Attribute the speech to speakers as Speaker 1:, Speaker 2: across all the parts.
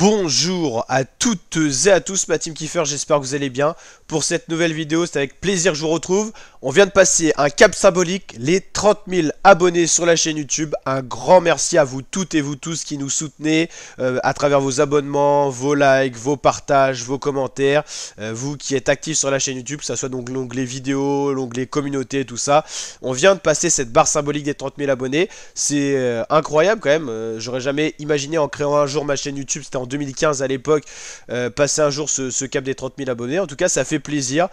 Speaker 1: Bonjour à toutes et à tous, ma team Kiefer, j'espère que vous allez bien. Pour cette nouvelle vidéo, c'est avec plaisir que je vous retrouve. On vient de passer un cap symbolique, les 30 000 abonnés sur la chaîne YouTube. Un grand merci à vous toutes et vous tous qui nous soutenez euh, à travers vos abonnements, vos likes, vos partages, vos commentaires. Euh, vous qui êtes actifs sur la chaîne YouTube, que ce soit donc l'onglet vidéo, l'onglet communauté, tout ça. On vient de passer cette barre symbolique des 30 000 abonnés. C'est euh, incroyable quand même, j'aurais jamais imaginé en créant un jour ma chaîne YouTube, c'était en 2015 à l'époque euh, passer un jour ce, cap des 30 000 abonnés. En tout cas, ça fait plaisir.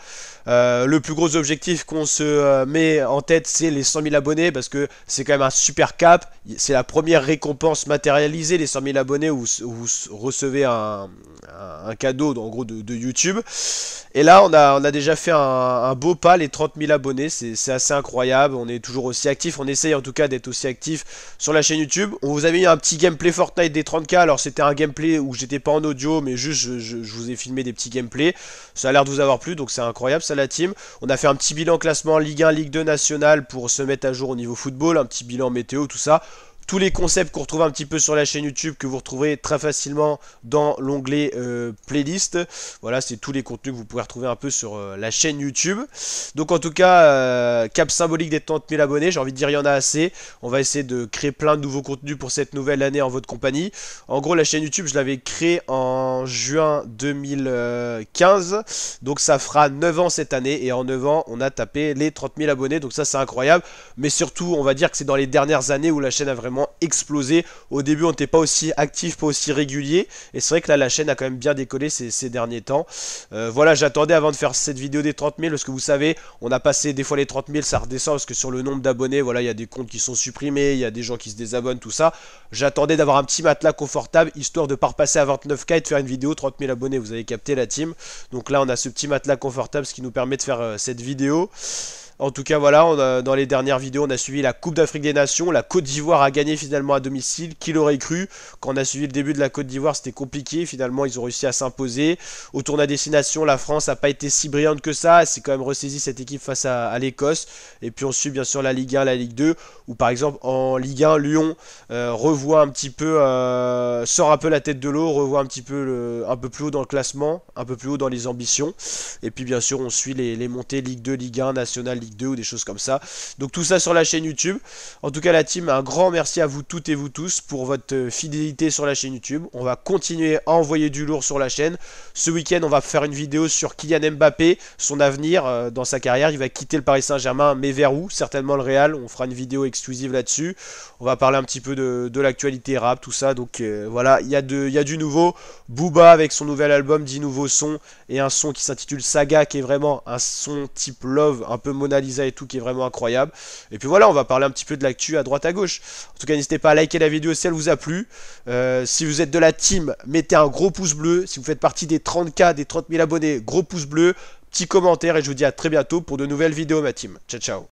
Speaker 1: Euh, le plus gros objectif qu'on se euh, met en tête, c'est les 100 000 abonnés parce que c'est quand même un super cap. C'est la première récompense matérialisée, les 100 000 abonnés où, vous recevez un, cadeau en gros de, YouTube. Et là, on a, déjà fait un, beau pas, les 30 000 abonnés. C'est assez incroyable. On est toujours aussi actif. On essaye en tout cas d'être aussi actif sur la chaîne YouTube. On vous avait mis un petit gameplay Fortnite des 30K. Alors, c'était un gameplay où où j'étais pas en audio, mais juste je, vous ai filmé des petits gameplays. Ça a l'air de vous avoir plu, donc c'est incroyable ça la team. On a fait un petit bilan classement Ligue 1, Ligue 2 nationale pour se mettre à jour au niveau football, un petit bilan météo, tout ça tous les concepts qu'on retrouve un petit peu sur la chaîne YouTube que vous retrouverez très facilement dans l'onglet euh, playlist. Voilà, c'est tous les contenus que vous pouvez retrouver un peu sur euh, la chaîne YouTube. Donc en tout cas, euh, cap symbolique des 30 000 abonnés, j'ai envie de dire il y en a assez. On va essayer de créer plein de nouveaux contenus pour cette nouvelle année en votre compagnie. En gros, la chaîne YouTube, je l'avais créée en juin 2015. Donc ça fera 9 ans cette année et en 9 ans, on a tapé les 30 000 abonnés. Donc ça, c'est incroyable. Mais surtout, on va dire que c'est dans les dernières années où la chaîne a vraiment explosé. Au début, on n'était pas aussi actif, pas aussi régulier. Et c'est vrai que là, la chaîne a quand même bien décollé ces, derniers temps. Euh, voilà, j'attendais avant de faire cette vidéo des 30 000, parce que vous savez, on a passé des fois les 30 000, ça redescend, parce que sur le nombre d'abonnés, voilà, il y a des comptes qui sont supprimés, il y a des gens qui se désabonnent, tout ça. J'attendais d'avoir un petit matelas confortable, histoire de ne pas repasser à 29K et de faire une vidéo 30 000 abonnés. Vous avez capté la team. Donc là, on a ce petit matelas confortable, ce qui nous permet de faire euh, cette vidéo. En tout cas, voilà, dans les dernières vidéos, on a suivi la Coupe d'Afrique des Nations. La Côte d'Ivoire a gagné finalement à domicile. Qui l'aurait cru Quand on a suivi le début de la Côte d'Ivoire, c'était compliqué. Finalement, ils ont réussi à s'imposer. Au tournoi destination, la France n'a pas été si brillante que ça. C'est quand même ressaisi cette équipe face à, l'Écosse. Et puis on suit bien sûr la Ligue 1, la Ligue 2, Ou par exemple en Ligue 1, Lyon euh, revoit un petit peu, euh, sort un peu la tête de l'eau, revoit un petit peu un peu plus haut dans le classement, un peu plus haut dans les ambitions. Et puis bien sûr, on suit les, montées Ligue 2, Ligue 1, Nationale, Ligue deux ou des choses comme ça. Donc tout ça sur la chaîne YouTube. En tout cas la team, un grand merci à vous toutes et vous tous pour votre euh, fidélité sur la chaîne YouTube. On va continuer à envoyer du lourd sur la chaîne. Ce week-end on va faire une vidéo sur Kylian Mbappé, son avenir euh, dans sa carrière. Il va quitter le Paris Saint-Germain mais vers où Certainement le Real. On fera une vidéo exclusive là-dessus. On va parler un petit peu de, l'actualité rap, tout ça. Donc euh, voilà, il y, a y a du nouveau. Booba avec son nouvel album, 10 nouveaux sons et un son qui s'intitule Saga qui est vraiment un son type love, un peu monastique Lisa et tout qui est vraiment incroyable. Et puis voilà, on va parler un petit peu de l'actu à droite à gauche. En tout cas, n'hésitez pas à liker la vidéo si elle vous a plu. Euh, si vous êtes de la team, mettez un gros pouce bleu. Si vous faites partie des 30K, des 30 000 abonnés, gros pouce bleu, petit commentaire et je vous dis à très bientôt pour de nouvelles vidéos ma team. Ciao ciao